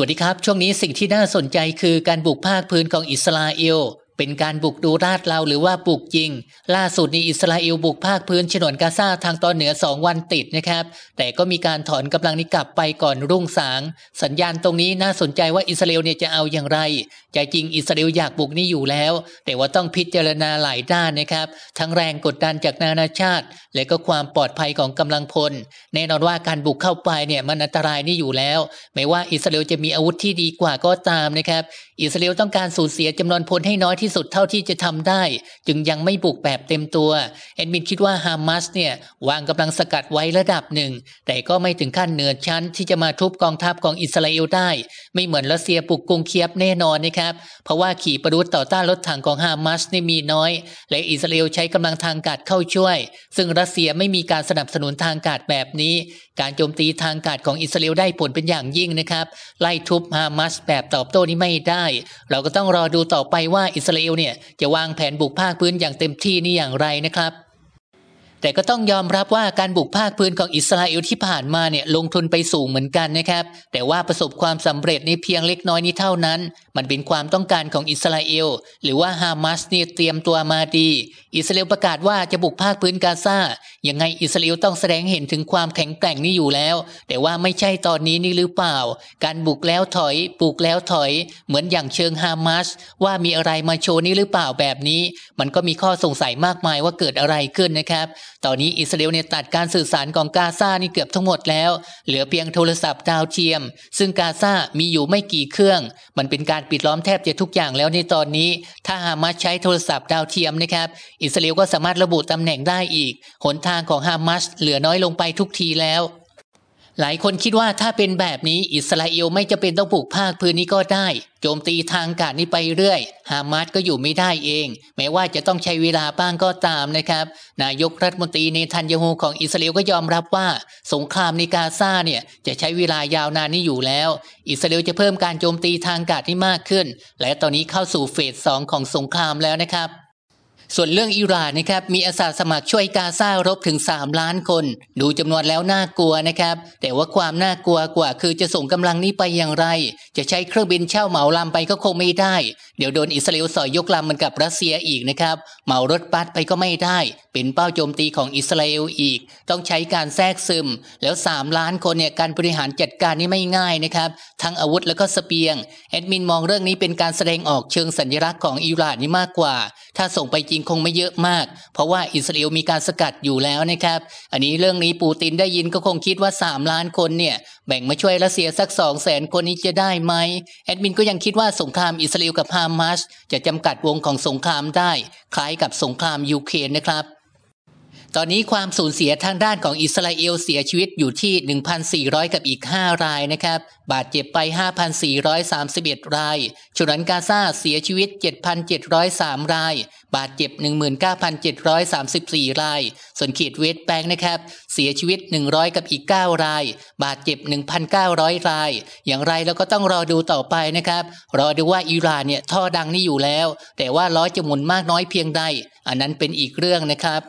สวัสดีครับ ช่วงนี้สิ่งที่น่าสนใจคือการบุกภาคพื้นของอิสราเอลเป็นการบุกดูราดเราหรือว่าบุกยิง ล่าสุดนี้อิสราเอลบุกภาคพื้นฉนวนกาซาทางตอนเหนือ 2 วันติดนะครับ แต่ก็มีการถอนกำลังนี้กลับไปก่อนรุ่งสาง สัญญาณตรงนี้น่าสนใจว่าอิสราเอลเนี่ยจะเอาอย่างไรใจจริงอิสราเอลอยากบุกนี่อยู่แล้ว แต่ว่าต้องพิจารณาหลายด้านนะครับทั้งแรงกดดันจากนานาชาติ และก็ความปลอดภัยของกำลังพล แน่นอนว่าการบุกเข้าไปเนี่ยมันอันตรายนี่อยู่แล้วไม่ว่าอิสราเอลจะมีอาวุธที่ดีกว่าก็ตามนะครับอิสราเอลต้องการสูญเสียจำนวนพลให้น้อยที่ที่สุดเท่าที่จะทำได้จึงยังไม่บุกแบบเต็มตัวเอดบินคิดว่าฮามาสเนี่ยวางกำลังสกัดไว้ระดับหนึ่งแต่ก็ไม่ถึงขั้นเหนือชั้น ที่จะมาทุบกองทัพของอิสราเอลได้ไม่เหมือนรัสเซียปลุกกรุงเคียบแน่นอนนะครับ เพราะว่าขี่ปรุธต่อต้านรถถังของฮามาสนี่มีน้อย และอิสราเอลใช้กำลังทางการเข้าช่วย ซึ่งรัสเซียไม่มีการสนับสนุนทางการแบบนี้การโจมตีทางการของอิสราเอลได้ผลเป็นอย่างยิ่งนะครับไล่ทุบฮามาสแบบตอบโต้นี้ไม่ได้ เราก็ต้องรอดูต่อไปว่าอิสราราเอลเนี่ยจะวางแผนบุกภาคพื้นอย่างเต็มที่นี่อย่างไรนะครับแต่ก็ต้องยอมรับว่าการบุกภาคพื้นของอิสราเอลที่ผ่านมาเนี่ยลงทุนไปสูงเหมือนกันนะครับ แต่ว่าประสบความสำเร็จในเพียงเล็กน้อยนี้เท่านั้น มันเป็นความต้องการของอิสราเอล หรือว่าฮามาสเนี่ยเตรียมตัวมาดี อิสราเอลประกาศว่าจะบุกภาคพื้นกาซา ยังไงอิสราเอลต้องแสดงเห็นถึงความแข็งแกร่งนี่อยู่แล้ว แต่ว่าไม่ใช่ตอนนี้นี่หรือเปล่า การบุกแล้วถอยบุกแล้วถอย เหมือนอย่างเชิงฮามาส ว่ามีอะไรมาโชว์นี่หรือเปล่า แบบนี้ มันก็มีข้อสงสัยมากมายว่าเกิดอะไรขึ้นนะครับตอนนี้อิสราเอลเนี่ยตัดการสื่อสารของกาซานี่เกือบทั้งหมดแล้ว เหลือเพียงโทรศัพท์ดาวเทียม ซึ่งกาซามีอยู่ไม่กี่เครื่อง มันเป็นการปิดล้อมแทบจะทุกอย่างแล้วในตอนนี้ ถ้าฮามาสใช้โทรศัพท์ดาวเทียมนะครับ อิสราเอลก็สามารถระบุตำแหน่งได้อีกหนทางของฮามาสเหลือน้อยลงไปทุกทีแล้วหลายคนคิดว่าถ้าเป็นแบบนี้อิสราเอลไม่จะเป็นต้องปลูกภาคพื้นนี้ก็ได้ โจมตีทางการนี้ไปเรื่อยฮามาสก็อยู่ไม่ได้เองแม้ว่าจะต้องใช้เวลาบ้างก็ตามนะครับ นายกรัฐมนตรีเนทันยาฮูของอิสราเอลก็ยอมรับว่า สงครามในกาซาเนี่ยจะใช้เวลายาวนานนี้อยู่แล้ว อิสราเอลจะเพิ่มการโจมตีทางการที่มากขึ้น และตอนนี้เข้าสู่เฟสสองของสงครามแล้วนะครับส่วนเรื่องอิหร่านนะครับ มีอาสาสมัครช่วยกาซารบถึง 3 ล้านคน ดูจำนวนแล้วน่ากลัวนะครับแต่ว่าความน่ากลัวกว่า คือจะส่งกำลังนี้ไปอย่างไร จะใช้เครื่องบินเช่าเหมาลาไปก็คงไม่ได้ เดี๋ยวโดนอิสราเอลสอยยกลำเมันกับรัสเซียอีกนะครับเหมารถบัสไปก็ไม่ได้ เป็นเป้าโจมตีของอิสราเอลอีก ต้องใช้การแทรกซึม แล้ว 3 ล้านคนเนี่ยการบริหารจัดการนี่ไม่ง่ายนะครับทั้งอาวุธแล้วก็สเปียง แอดมินมองเรื่องนี้เป็นการแสดงออกเชิงสัญลักษณ์ของอิหร่านนี่มากกว่า ถ้าส่งไปจริงงคงไม่เยอะมาก เพราะว่าอิสราเอลมีการสกัดอยู่แล้วนะครับ อันนี้เรื่องนี้ปูตินได้ยินก็คงคิดว่า 3 ล้านคนเนี่ย แบ่งมาช่วยรัสเซียสัก 2 0 0แสนคนนี้จะได้ไหมแอดมินก็ยังคิดว่าสงครามอิสราเอลกับฮามาสจะจำกัดวงของสงครามได้ คล้ายกับสงครามยูเครนนะครับตอนนี้ความสูญเสียทางด้านของอิสราเอลเสียชีวิตอยู่ที่ 1,400 กับอีก 5 รายนะครับ บาดเจ็บไป 5,431 รายชนันกาซาเสียชีวิต 7,703 ราย บาดเจ็บ 19,734 รายส่วนขีดเวสแบงนะครับ เสียชีวิต 100 กับอีก 9 ราย บาดเจ็บ 1,900 ราย อย่างไรเราก็ต้องรอดูต่อไปนะครับ รอดูว่าอิหร่านเนี่ย ท่อดังนี่อยู่แล้ว แต่ว่าล้อจะหมุนมากน้อยเพียงใดอันนั้นเป็นอีกเรื่องนะครับ